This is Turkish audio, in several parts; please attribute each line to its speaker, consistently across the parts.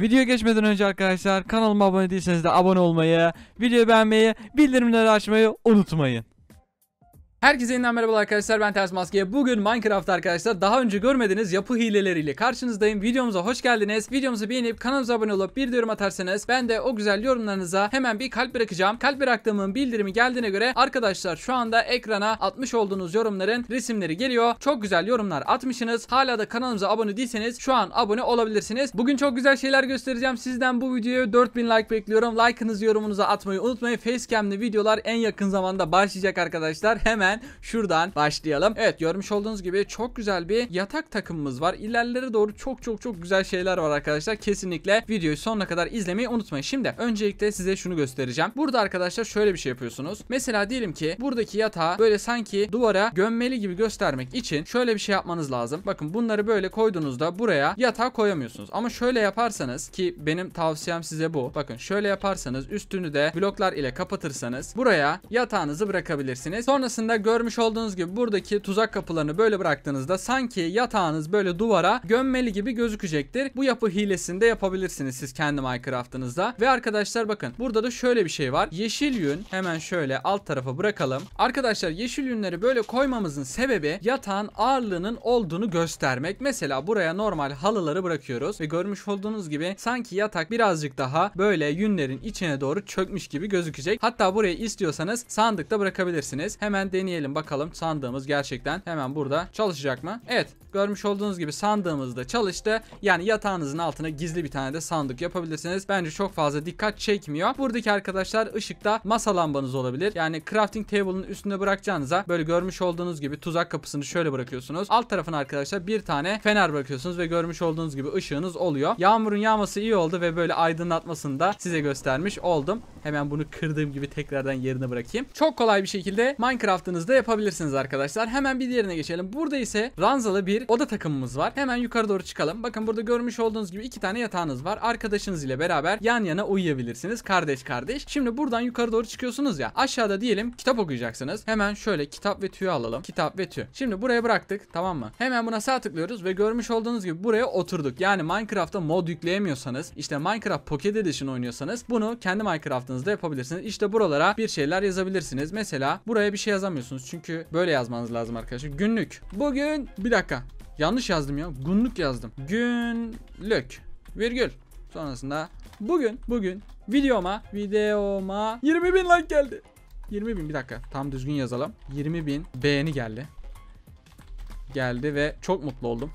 Speaker 1: Video geçmeden önce arkadaşlar kanalıma abone değilseniz de abone olmayı, video beğenmeyi, bildirimleri açmayı unutmayın. Herkese yeniden merhabalar arkadaşlar ben Ters Maske. Bugün Minecraft arkadaşlar daha önce görmediğiniz yapı hileleriyle karşınızdayım. Videomuza hoş geldiniz. Videomuzu beğenip kanalımıza abone olup bir yorum atarsanız ben de o güzel yorumlarınıza hemen bir kalp bırakacağım. Kalp bıraktığımın bildirimi geldiğine göre arkadaşlar şu anda ekrana atmış olduğunuz yorumların resimleri geliyor. Çok güzel yorumlar atmışsınız. Hala da kanalımıza abone değilseniz şu an abone olabilirsiniz. Bugün çok güzel şeyler göstereceğim. Sizden bu videoya 4000 like bekliyorum. Like'ınızı yorumunuza atmayı unutmayın. Facecamlı videolar en yakın zamanda başlayacak arkadaşlar. Hemen hemen şuradan başlayalım. Evet görmüş olduğunuz gibi çok güzel bir yatak takımımız var. İlerlere doğru çok çok çok güzel şeyler var arkadaşlar. Kesinlikle videoyu sonuna kadar izlemeyi unutmayın. Şimdi öncelikle size şunu göstereceğim. Burada arkadaşlar şöyle bir şey yapıyorsunuz. Mesela diyelim ki buradaki yatağı böyle sanki duvara gömmeli gibi göstermek için şöyle bir şey yapmanız lazım. Bakın bunları böyle koyduğunuzda buraya yatağı koyamıyorsunuz. Ama şöyle yaparsanız ki benim tavsiyem size bu. Bakın şöyle yaparsanız üstünü de bloklar ile kapatırsanız buraya yatağınızı bırakabilirsiniz. Sonrasında arkadaşlar görmüş olduğunuz gibi buradaki tuzak kapılarını böyle bıraktığınızda sanki yatağınız böyle duvara gömmeli gibi gözükecektir. Bu yapı hilesinde yapabilirsiniz siz kendi Minecraft'ınızda. Ve arkadaşlar bakın burada da şöyle bir şey var. Yeşil yün hemen şöyle alt tarafa bırakalım. Arkadaşlar yeşil yünleri böyle koymamızın sebebi yatağın ağırlığının olduğunu göstermek. Mesela buraya normal halıları bırakıyoruz ve görmüş olduğunuz gibi sanki yatak birazcık daha böyle yünlerin içine doğru çökmüş gibi gözükecek. Hatta buraya istiyorsanız sandıkta bırakabilirsiniz. Hemen deneyelim deneyelim bakalım sandığımız gerçekten hemen burada çalışacak mı? Evet görmüş olduğunuz gibi sandığımızda çalıştı. Yani yatağınızın altına gizli bir tane de sandık yapabilirsiniz. Bence çok fazla dikkat çekmiyor. Buradaki arkadaşlar ışıkta masa lambanız olabilir. Yani crafting table'ın üstünde bırakacağınıza böyle görmüş olduğunuz gibi tuzak kapısını şöyle bırakıyorsunuz. Alt tarafına arkadaşlar bir tane fener bırakıyorsunuz ve görmüş olduğunuz gibi ışığınız oluyor. Yağmurun yağması iyi oldu ve böyle aydınlatmasını da size göstermiş oldum. Hemen bunu kırdığım gibi tekrardan yerine bırakayım. Çok kolay bir şekilde Minecraft'ınızda yapabilirsiniz arkadaşlar. Hemen bir diğerine geçelim. Burada ise ranzalı bir oda takımımız var. Hemen yukarı doğru çıkalım. Bakın burada görmüş olduğunuz gibi iki tane yatağınız var. Arkadaşınız ile beraber yan yana uyuyabilirsiniz. Kardeş kardeş. Şimdi buradan yukarı doğru çıkıyorsunuz ya. Aşağıda diyelim kitap okuyacaksınız. Hemen şöyle kitap ve tüy alalım. Kitap ve tüy. Şimdi buraya bıraktık tamam mı? Hemen buna sağ tıklıyoruz ve görmüş olduğunuz gibi buraya oturduk. Yani Minecraft'ta mod yükleyemiyorsanız işte Minecraft Pocket Edition oynuyorsanız bunu kendi Minecraft'ın hayatınızda yapabilirsiniz. İşte buralara bir şeyler yazabilirsiniz. Mesela buraya bir şey yazamıyorsunuz. Çünkü böyle yazmanız lazım arkadaşlar. Günlük. Bugün bir dakika. Yanlış yazdım ya. Günlük yazdım. Günlük. Virgül. Sonrasında bugün bugün videoma videoma 20 bin like geldi. 20 bin bir dakika tam düzgün yazalım. 20 bin beğeni geldi. Geldi ve çok mutlu oldum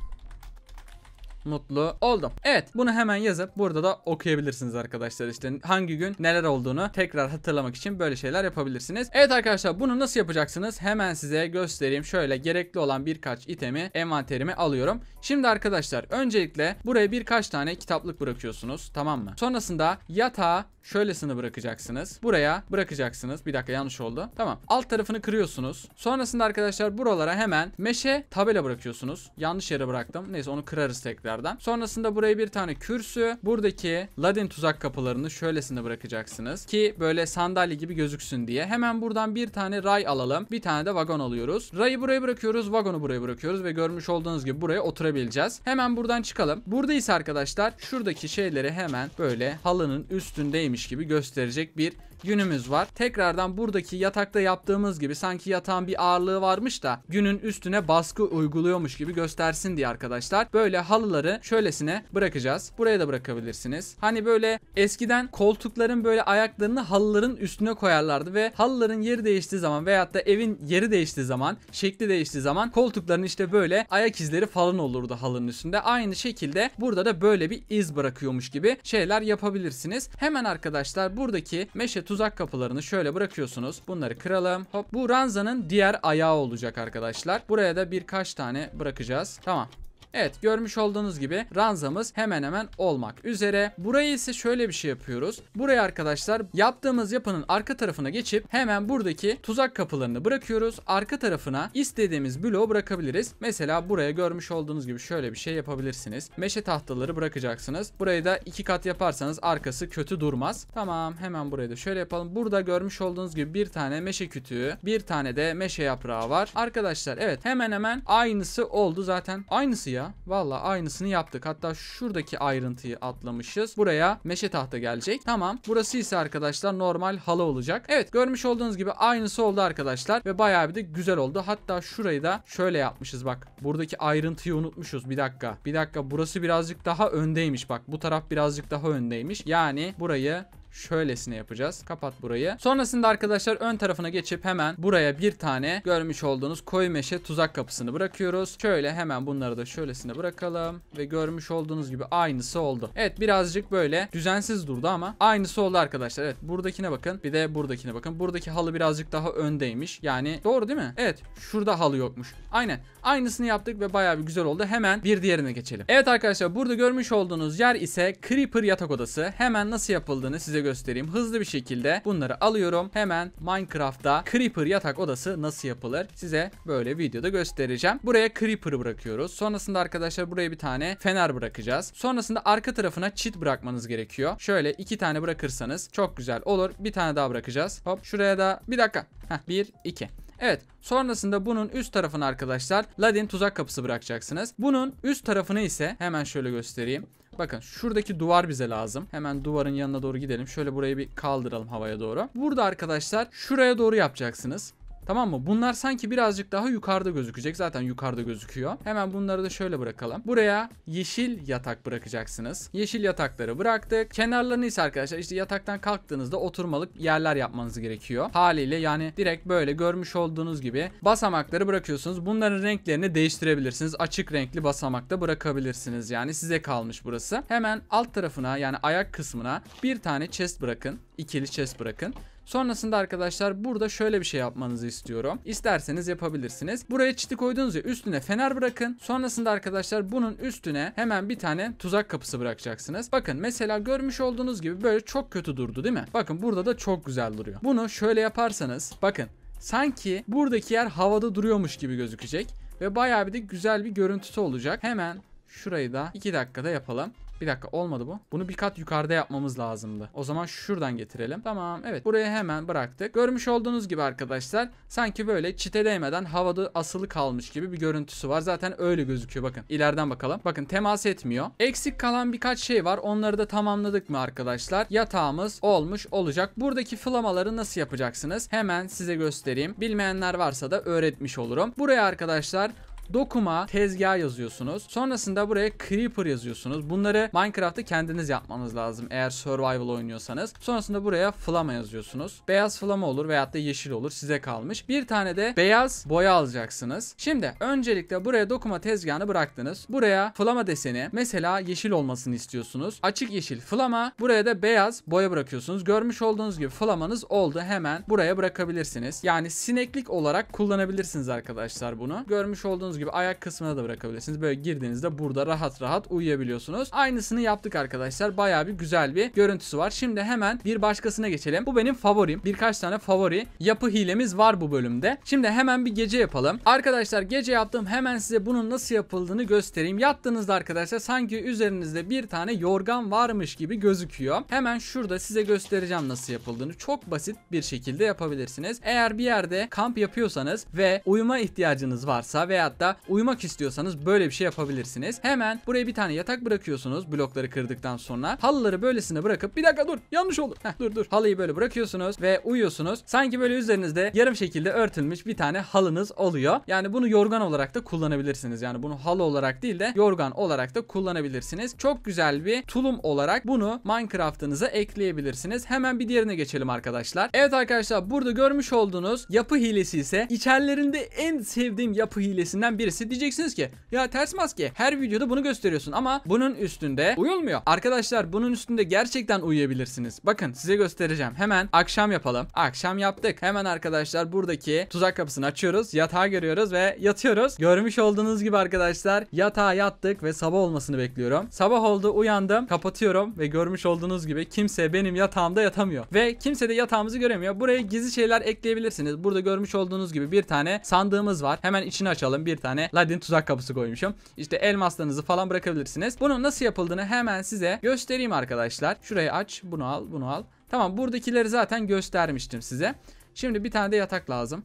Speaker 1: mutlu oldum. Evet bunu hemen yazıp burada da okuyabilirsiniz arkadaşlar işte hangi gün neler olduğunu tekrar hatırlamak için böyle şeyler yapabilirsiniz. Evet arkadaşlar bunu nasıl yapacaksınız hemen size göstereyim. Şöyle gerekli olan birkaç itemi envanterime alıyorum. Şimdi arkadaşlar öncelikle buraya birkaç tane kitaplık bırakıyorsunuz tamam mı? Sonrasında yatağa Şöylesini bırakacaksınız. Buraya bırakacaksınız. Bir dakika yanlış oldu. Tamam. Alt tarafını kırıyorsunuz. Sonrasında arkadaşlar buralara hemen meşe tabela bırakıyorsunuz. Yanlış yere bıraktım. Neyse onu kırarız tekrardan. Sonrasında buraya bir tane kürsü. Buradaki ladin tuzak kapılarını şöylesine bırakacaksınız. Ki böyle sandalye gibi gözüksün diye. Hemen buradan bir tane ray alalım. Bir tane de vagon alıyoruz. Rayı buraya bırakıyoruz. Vagonu buraya bırakıyoruz. Ve görmüş olduğunuz gibi buraya oturabileceğiz. Hemen buradan çıkalım. Buradayız arkadaşlar. Şuradaki şeyleri hemen böyle halının üstündeyim neymiş gibi gösterecek bir günümüz var. Tekrardan buradaki yatakta yaptığımız gibi sanki yatağın bir ağırlığı varmış da günün üstüne baskı uyguluyormuş gibi göstersin diye arkadaşlar. Böyle halıları şöylesine bırakacağız. Buraya da bırakabilirsiniz. Hani böyle eskiden koltukların böyle ayaklarını halıların üstüne koyarlardı ve halıların yeri değiştiği zaman veyahut da evin yeri değiştiği zaman, şekli değiştiği zaman koltukların işte böyle ayak izleri falan olurdu halının üstünde. Aynı şekilde burada da böyle bir iz bırakıyormuş gibi şeyler yapabilirsiniz. Hemen arkadaşlar buradaki meşe tuzak kapılarını şöyle bırakıyorsunuz. Bunları kıralım. Hop bu ranzanın diğer ayağı olacak arkadaşlar. Buraya da birkaç tane bırakacağız. Tamam. Evet görmüş olduğunuz gibi ranzamız hemen hemen olmak üzere. Burayı ise şöyle bir şey yapıyoruz. Burayı arkadaşlar yaptığımız yapının arka tarafına geçip hemen buradaki tuzak kapılarını bırakıyoruz. Arka tarafına istediğimiz bloğu bırakabiliriz. Mesela buraya görmüş olduğunuz gibi şöyle bir şey yapabilirsiniz. Meşe tahtaları bırakacaksınız. Burayı da iki kat yaparsanız arkası kötü durmaz. Tamam hemen burayı da şöyle yapalım. Burada görmüş olduğunuz gibi bir tane meşe kütüğü, bir tane de meşe yaprağı var. Arkadaşlar evet hemen hemen aynısı oldu zaten. Aynısı ya buraya valla aynısını yaptık. Hatta şuradaki ayrıntıyı atlamışız. Buraya meşe tahta gelecek. Tamam. Burası ise arkadaşlar normal halı olacak. Evet görmüş olduğunuz gibi aynısı oldu arkadaşlar. Ve bayağı bir de güzel oldu. Hatta şurayı da şöyle yapmışız bak. Buradaki ayrıntıyı unutmuşuz. Bir dakika. Bir dakika burası birazcık daha öndeymiş bak. Bu taraf birazcık daha öndeymiş. Yani burayı şöylesine yapacağız. Kapat burayı. Sonrasında arkadaşlar ön tarafına geçip hemen buraya bir tane görmüş olduğunuz koyu meşe tuzak kapısını bırakıyoruz. Şöyle hemen bunları da şöylesine bırakalım ve görmüş olduğunuz gibi aynısı oldu. Evet birazcık böyle düzensiz durdu ama aynısı oldu arkadaşlar. Evet buradakine bakın. Bir de buradakine bakın. Buradaki halı birazcık daha öndeymiş. Yani doğru değil mi? Evet. Şurada halı yokmuş. Aynen. Aynısını yaptık ve bayağı bir güzel oldu. Hemen bir diğerine geçelim. Evet arkadaşlar burada görmüş olduğunuz yer ise Creeper yatak odası. Hemen nasıl yapıldığını size göstereyim. Hızlı bir şekilde bunları alıyorum. Hemen Minecraft'ta Creeper yatak odası nasıl yapılır size böyle videoda göstereceğim. Buraya Creeper bırakıyoruz. Sonrasında arkadaşlar buraya bir tane fener bırakacağız. Sonrasında arka tarafına cheat bırakmanız gerekiyor. Şöyle iki tane bırakırsanız çok güzel olur. Bir tane daha bırakacağız. Hop şuraya da bir dakika. Heh, bir iki. Evet sonrasında bunun üst tarafını arkadaşlar Ladin tuzak kapısı bırakacaksınız. Bunun üst tarafını ise hemen şöyle göstereyim. Bakın şuradaki duvar bize lazım. Hemen duvarın yanına doğru gidelim. Şöyle burayı bir kaldıralım havaya doğru. Burada arkadaşlar şuraya doğru yapacaksınız. Tamam mı? Bunlar sanki birazcık daha yukarıda gözükecek. Zaten yukarıda gözüküyor. Hemen bunları da şöyle bırakalım. Buraya yeşil yatak bırakacaksınız. Yeşil yatakları bıraktık. Kenarlarını ise arkadaşlar işte yataktan kalktığınızda oturmalık yerler yapmanız gerekiyor. Haliyle yani direkt böyle görmüş olduğunuz gibi basamakları bırakıyorsunuz. Bunların renklerini değiştirebilirsiniz. Açık renkli basamakta bırakabilirsiniz. Yani size kalmış burası. Hemen alt tarafına yani ayak kısmına bir tane chest bırakın. ikili chest bırakın. Sonrasında arkadaşlar burada şöyle bir şey yapmanızı istiyorum. İsterseniz yapabilirsiniz. Buraya çiti koydunuz ya üstüne fener bırakın. Sonrasında arkadaşlar bunun üstüne hemen bir tane tuzak kapısı bırakacaksınız. Bakın mesela görmüş olduğunuz gibi böyle çok kötü durdu değil mi? Bakın burada da çok güzel duruyor. Bunu şöyle yaparsanız bakın sanki buradaki yer havada duruyormuş gibi gözükecek. Ve baya bir de güzel bir görüntüsü olacak. Hemen şurayı da 2 dakikada yapalım. Bir dakika olmadı bu. Bunu bir kat yukarıda yapmamız lazımdı. O zaman şuradan getirelim. Tamam evet buraya hemen bıraktık. Görmüş olduğunuz gibi arkadaşlar sanki böyle çite değmeden havada asılı kalmış gibi bir görüntüsü var. Zaten öyle gözüküyor bakın. İleriden bakalım. Bakın temas etmiyor. Eksik kalan birkaç şey var. Onları da tamamladık mı arkadaşlar? Yatağımız olmuş olacak. Buradaki flamaları nasıl yapacaksınız? Hemen size göstereyim. Bilmeyenler varsa da öğretmiş olurum. Buraya arkadaşlar Dokuma tezgah yazıyorsunuz. Sonrasında buraya creeper yazıyorsunuz. Bunları Minecraft'ı kendiniz yapmanız lazım eğer survival oynuyorsanız. Sonrasında buraya flama yazıyorsunuz. Beyaz flama olur veyahut da yeşil olur size kalmış. Bir tane de beyaz boya alacaksınız. Şimdi öncelikle buraya dokuma tezgahını bıraktınız. Buraya flama deseni mesela yeşil olmasını istiyorsunuz. Açık yeşil flama buraya da beyaz boya bırakıyorsunuz. Görmüş olduğunuz gibi flamanız oldu hemen buraya bırakabilirsiniz. Yani sineklik olarak kullanabilirsiniz arkadaşlar bunu. Görmüş olduğunuz gibi gibi ayak kısmına da bırakabilirsiniz. Böyle girdiğinizde burada rahat rahat uyuyabiliyorsunuz. Aynısını yaptık arkadaşlar. Baya bir güzel bir görüntüsü var. Şimdi hemen bir başkasına geçelim. Bu benim favorim. Birkaç tane favori yapı hilemiz var bu bölümde. Şimdi hemen bir gece yapalım. Arkadaşlar gece yaptığım Hemen size bunun nasıl yapıldığını göstereyim. Yattığınızda arkadaşlar sanki üzerinizde bir tane yorgan varmış gibi gözüküyor. Hemen şurada size göstereceğim nasıl yapıldığını. Çok basit bir şekilde yapabilirsiniz. Eğer bir yerde kamp yapıyorsanız ve uyuma ihtiyacınız varsa veyahut da uyumak istiyorsanız böyle bir şey yapabilirsiniz. Hemen buraya bir tane yatak bırakıyorsunuz blokları kırdıktan sonra. Halıları böylesine bırakıp bir dakika dur yanlış oldu. Heh, dur dur. Halıyı böyle bırakıyorsunuz ve uyuyorsunuz. Sanki böyle üzerinizde yarım şekilde örtülmüş bir tane halınız oluyor. Yani bunu yorgan olarak da kullanabilirsiniz. Yani bunu halı olarak değil de yorgan olarak da kullanabilirsiniz. Çok güzel bir tulum olarak bunu Minecraft'ınıza ekleyebilirsiniz. Hemen bir diğerine geçelim arkadaşlar. Evet arkadaşlar burada görmüş olduğunuz yapı hilesi ise içerilerinde en sevdiğim yapı hilesinden izleyen birisi diyeceksiniz ki ya ters maske her videoda bunu gösteriyorsun ama bunun üstünde uyulmuyor. Arkadaşlar bunun üstünde gerçekten uyuyabilirsiniz. Bakın size göstereceğim. Hemen akşam yapalım. Akşam yaptık. Hemen arkadaşlar buradaki tuzak kapısını açıyoruz. Yatağı görüyoruz ve yatıyoruz. Görmüş olduğunuz gibi arkadaşlar yatağa yattık ve sabah olmasını bekliyorum. Sabah oldu uyandım. Kapatıyorum ve görmüş olduğunuz gibi kimse benim yatağımda yatamıyor. Ve kimse de yatağımızı göremiyor. Buraya gizli şeyler ekleyebilirsiniz. Burada görmüş olduğunuz gibi bir tane sandığımız var. Hemen içini açalım. Bir tane Ladin tuzak kapısı koymuşum. İşte elmaslarınızı falan bırakabilirsiniz. Bunun nasıl yapıldığını hemen size göstereyim arkadaşlar. Şurayı aç, bunu al, bunu al. Tamam buradakileri zaten göstermiştim size. Şimdi bir tane de yatak lazım.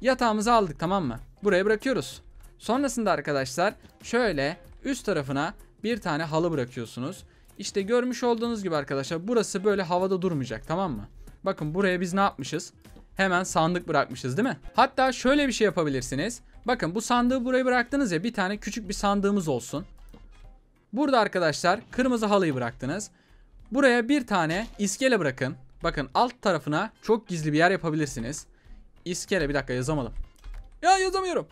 Speaker 1: Yatağımızı aldık tamam mı? Buraya bırakıyoruz. Sonrasında arkadaşlar şöyle üst tarafına bir tane halı bırakıyorsunuz. İşte görmüş olduğunuz gibi arkadaşlar burası böyle havada durmayacak tamam mı? Bakın buraya biz ne yapmışız? hemen sandık bırakmışız değil mi? Hatta şöyle bir şey yapabilirsiniz. Bakın bu sandığı buraya bıraktınız ya bir tane küçük bir sandığımız olsun. Burada arkadaşlar kırmızı halıyı bıraktınız. Buraya bir tane iskele bırakın. Bakın alt tarafına çok gizli bir yer yapabilirsiniz. İskele bir dakika yazamadım. Ya yazamıyorum.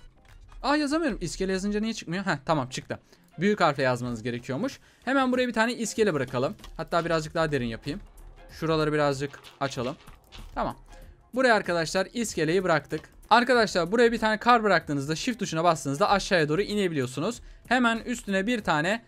Speaker 1: Ah yazamıyorum. İskele yazınca niye çıkmıyor? Heh tamam çıktı. Büyük harfle yazmanız gerekiyormuş. Hemen buraya bir tane iskele bırakalım. Hatta birazcık daha derin yapayım. Şuraları birazcık açalım. Tamam. Buraya arkadaşlar iskeleyi bıraktık. Arkadaşlar buraya bir tane kar bıraktığınızda shift tuşuna bastığınızda aşağıya doğru inebiliyorsunuz. Hemen üstüne bir tane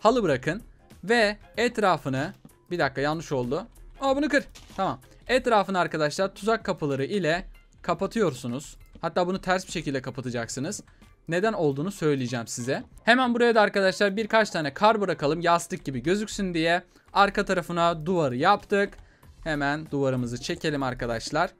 Speaker 1: halı bırakın. Ve etrafını bir dakika yanlış oldu. Aa bunu kır. Tamam. Etrafını arkadaşlar tuzak kapıları ile kapatıyorsunuz. Hatta bunu ters bir şekilde kapatacaksınız. Neden olduğunu söyleyeceğim size. Hemen buraya da arkadaşlar birkaç tane kar bırakalım yastık gibi gözüksün diye. Arka tarafına duvarı yaptık. Hemen duvarımızı çekelim arkadaşlar.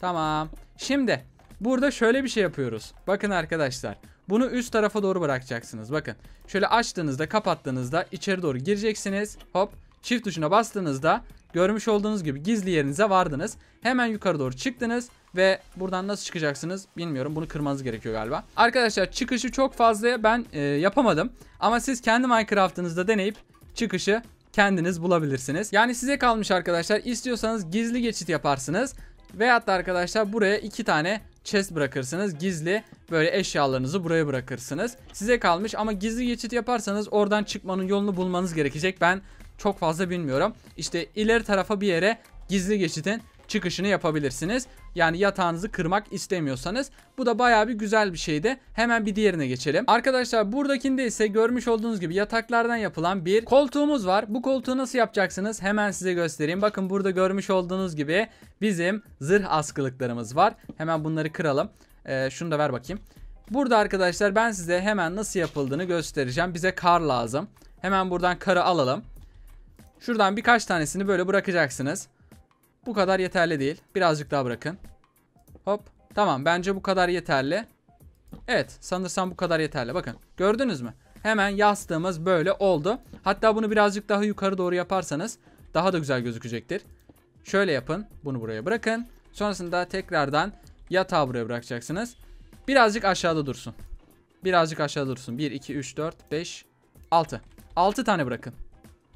Speaker 1: Tamam. Şimdi burada şöyle bir şey yapıyoruz. Bakın arkadaşlar. Bunu üst tarafa doğru bırakacaksınız. Bakın. Şöyle açtığınızda kapattığınızda içeri doğru gireceksiniz. Hop. Çift tuşuna bastığınızda görmüş olduğunuz gibi gizli yerinize vardınız. Hemen yukarı doğru çıktınız. Ve buradan nasıl çıkacaksınız bilmiyorum. Bunu kırmanız gerekiyor galiba. Arkadaşlar çıkışı çok fazla ben e, yapamadım. Ama siz kendi Minecraft'ınızda deneyip çıkışı kendiniz bulabilirsiniz. Yani size kalmış arkadaşlar. İstiyorsanız gizli geçit yaparsınız. Veyahut da arkadaşlar buraya iki tane chest bırakırsınız. Gizli böyle eşyalarınızı buraya bırakırsınız. Size kalmış ama gizli geçit yaparsanız oradan çıkmanın yolunu bulmanız gerekecek. Ben çok fazla bilmiyorum. işte ileri tarafa bir yere gizli geçitin çıkışını yapabilirsiniz. Yani yatağınızı kırmak istemiyorsanız. Bu da baya bir güzel bir şeydi. Hemen bir diğerine geçelim. Arkadaşlar buradakinde ise görmüş olduğunuz gibi yataklardan yapılan bir koltuğumuz var. Bu koltuğu nasıl yapacaksınız? Hemen size göstereyim. Bakın burada görmüş olduğunuz gibi bizim zırh askılıklarımız var. Hemen bunları kıralım. Ee, şunu da ver bakayım. Burada arkadaşlar ben size hemen nasıl yapıldığını göstereceğim. Bize kar lazım. Hemen buradan karı alalım. Şuradan birkaç tanesini böyle bırakacaksınız. Bu kadar yeterli değil. Birazcık daha bırakın. Hop. Tamam bence bu kadar yeterli. Evet sanırsam bu kadar yeterli. Bakın gördünüz mü? Hemen yastığımız böyle oldu. Hatta bunu birazcık daha yukarı doğru yaparsanız daha da güzel gözükecektir. Şöyle yapın. Bunu buraya bırakın. Sonrasında tekrardan yatağı buraya bırakacaksınız. Birazcık aşağıda dursun. Birazcık aşağıda dursun. 1, 2, 3, 4, 5, 6. 6 tane bırakın.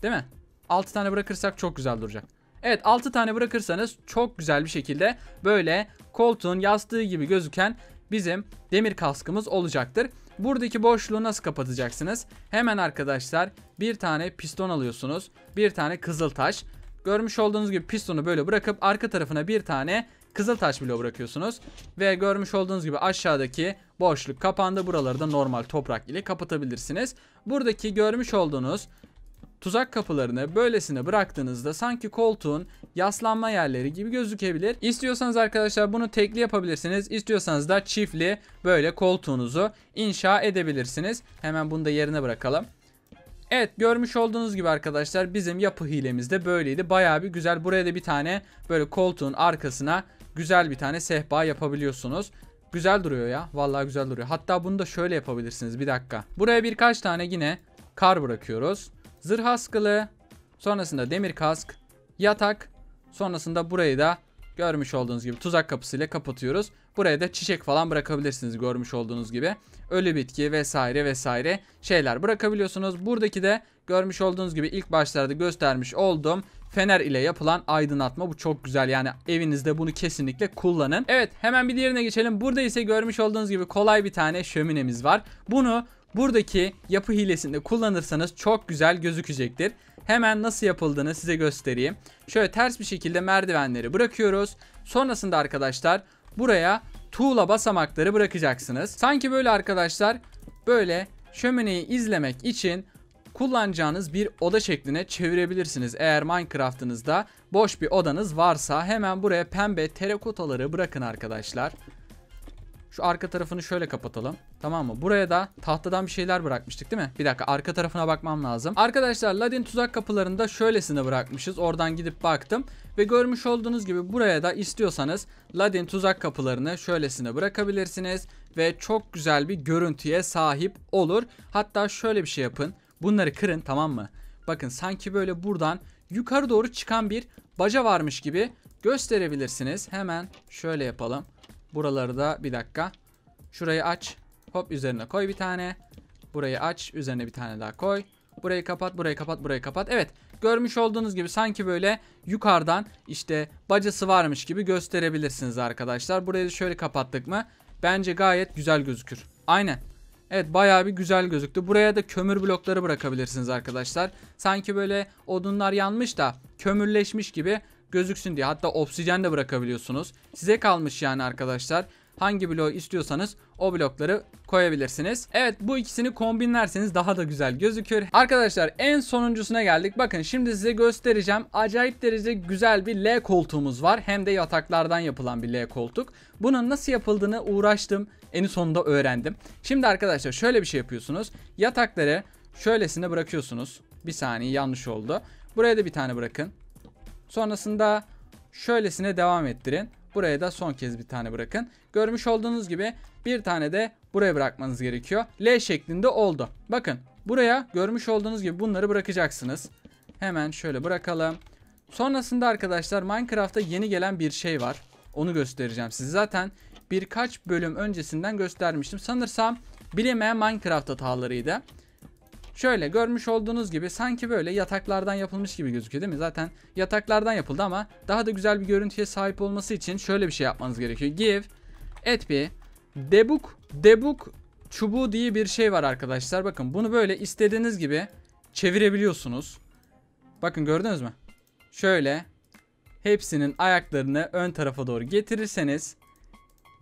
Speaker 1: Değil mi? 6 tane bırakırsak çok güzel duracak. Evet 6 tane bırakırsanız çok güzel bir şekilde böyle koltuğun yastığı gibi gözüken bizim demir kaskımız olacaktır. Buradaki boşluğu nasıl kapatacaksınız? Hemen arkadaşlar bir tane piston alıyorsunuz. Bir tane kızıl taş. Görmüş olduğunuz gibi pistonu böyle bırakıp arka tarafına bir tane kızıl taş bloğu bırakıyorsunuz. Ve görmüş olduğunuz gibi aşağıdaki boşluk kapandı. Buraları da normal toprak ile kapatabilirsiniz. Buradaki görmüş olduğunuz Tuzak kapılarını böylesine bıraktığınızda sanki koltuğun yaslanma yerleri gibi gözükebilir. İstiyorsanız arkadaşlar bunu tekli yapabilirsiniz. İstiyorsanız da çiftli böyle koltuğunuzu inşa edebilirsiniz. Hemen bunu da yerine bırakalım. Evet görmüş olduğunuz gibi arkadaşlar bizim yapı hilemiz de böyleydi. Bayağı bir güzel. Buraya da bir tane böyle koltuğun arkasına güzel bir tane sehpa yapabiliyorsunuz. Güzel duruyor ya. Vallahi güzel duruyor. Hatta bunu da şöyle yapabilirsiniz. Bir dakika. Buraya birkaç tane yine kar bırakıyoruz. Zırh askılı. Sonrasında demir kask. Yatak. Sonrasında burayı da görmüş olduğunuz gibi tuzak kapısıyla kapatıyoruz. Buraya da çiçek falan bırakabilirsiniz görmüş olduğunuz gibi. Ölü bitki vesaire vesaire şeyler bırakabiliyorsunuz. Buradaki de görmüş olduğunuz gibi ilk başlarda göstermiş olduğum fener ile yapılan aydınlatma. Bu çok güzel yani evinizde bunu kesinlikle kullanın. Evet hemen bir diğerine geçelim. Burada ise görmüş olduğunuz gibi kolay bir tane şöminemiz var. Bunu Buradaki yapı hilesini kullanırsanız çok güzel gözükecektir. Hemen nasıl yapıldığını size göstereyim. Şöyle ters bir şekilde merdivenleri bırakıyoruz. Sonrasında arkadaşlar buraya tuğla basamakları bırakacaksınız. Sanki böyle arkadaşlar böyle şömineyi izlemek için kullanacağınız bir oda şekline çevirebilirsiniz. Eğer Minecraft'ınızda boş bir odanız varsa hemen buraya pembe terakotaları bırakın arkadaşlar. Şu arka tarafını şöyle kapatalım. Tamam mı? Buraya da tahtadan bir şeyler bırakmıştık değil mi? Bir dakika arka tarafına bakmam lazım. Arkadaşlar Ladin tuzak kapılarını da şöylesine bırakmışız. Oradan gidip baktım. Ve görmüş olduğunuz gibi buraya da istiyorsanız Ladin tuzak kapılarını şöylesine bırakabilirsiniz. Ve çok güzel bir görüntüye sahip olur. Hatta şöyle bir şey yapın. Bunları kırın tamam mı? Bakın sanki böyle buradan yukarı doğru çıkan bir baca varmış gibi gösterebilirsiniz. Hemen şöyle yapalım. Buraları da bir dakika. Şurayı aç. Hop üzerine koy bir tane. Burayı aç. Üzerine bir tane daha koy. Burayı kapat, burayı kapat, burayı kapat. Evet, görmüş olduğunuz gibi sanki böyle yukarıdan işte bacası varmış gibi gösterebilirsiniz arkadaşlar. Burayı şöyle kapattık mı? Bence gayet güzel gözükür. Aynen. Evet bayağı bir güzel gözüktü. Buraya da kömür blokları bırakabilirsiniz arkadaşlar. Sanki böyle odunlar yanmış da kömürleşmiş gibi gözüksün diye. Hatta oksijen de bırakabiliyorsunuz. Size kalmış yani arkadaşlar. Hangi bloğu istiyorsanız o blokları koyabilirsiniz. Evet bu ikisini kombinlerseniz daha da güzel gözüküyor. Arkadaşlar en sonuncusuna geldik. Bakın şimdi size göstereceğim. Acayip derece güzel bir L koltuğumuz var. Hem de yataklardan yapılan bir L koltuk. Bunun nasıl yapıldığını uğraştım. En sonunda öğrendim. Şimdi arkadaşlar şöyle bir şey yapıyorsunuz. Yatakları şöylesine bırakıyorsunuz. Bir saniye yanlış oldu. Buraya da bir tane bırakın. Sonrasında şöylesine devam ettirin. Buraya da son kez bir tane bırakın. Görmüş olduğunuz gibi bir tane de buraya bırakmanız gerekiyor. L şeklinde oldu. Bakın buraya görmüş olduğunuz gibi bunları bırakacaksınız. Hemen şöyle bırakalım. Sonrasında arkadaşlar Minecraft'ta yeni gelen bir şey var. Onu göstereceğim size. Zaten birkaç bölüm öncesinden göstermiştim. Sanırsam bilinmeyen Minecraft hatalarıydı. Şöyle görmüş olduğunuz gibi sanki böyle yataklardan yapılmış gibi gözüküyor değil mi? Zaten yataklardan yapıldı ama daha da güzel bir görüntüye sahip olması için şöyle bir şey yapmanız gerekiyor. Give et bir debug debug çubuğu diye bir şey var arkadaşlar. Bakın bunu böyle istediğiniz gibi çevirebiliyorsunuz. Bakın gördünüz mü? Şöyle hepsinin ayaklarını ön tarafa doğru getirirseniz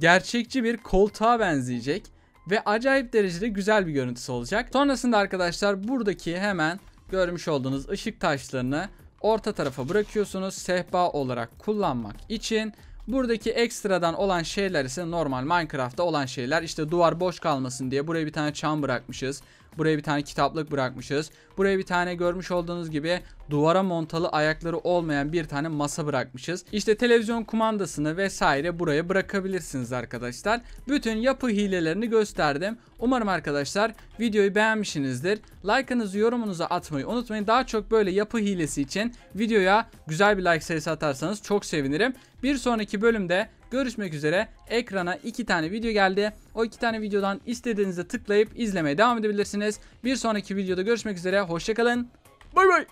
Speaker 1: gerçekçi bir koltuğa benzeyecek ve acayip derecede güzel bir görüntüsü olacak. Sonrasında arkadaşlar buradaki hemen görmüş olduğunuz ışık taşlarını orta tarafa bırakıyorsunuz. Sehpa olarak kullanmak için. Buradaki ekstradan olan şeyler ise normal Minecraft'ta olan şeyler. İşte duvar boş kalmasın diye buraya bir tane çam bırakmışız. Buraya bir tane kitaplık bırakmışız. Buraya bir tane görmüş olduğunuz gibi duvara montalı ayakları olmayan bir tane masa bırakmışız. İşte televizyon kumandasını vesaire buraya bırakabilirsiniz arkadaşlar. Bütün yapı hilelerini gösterdim. Umarım arkadaşlar videoyu beğenmişsinizdir. Like'ınızı yorumunuza atmayı unutmayın. Daha çok böyle yapı hilesi için videoya güzel bir like sayısı atarsanız çok sevinirim. Bir sonraki bölümde görüşmek üzere. Ekrana iki tane video geldi. O iki tane videodan istediğinizde tıklayıp izlemeye devam edebilirsiniz. Bir sonraki videoda görüşmek üzere. Hoşçakalın. Bay bay.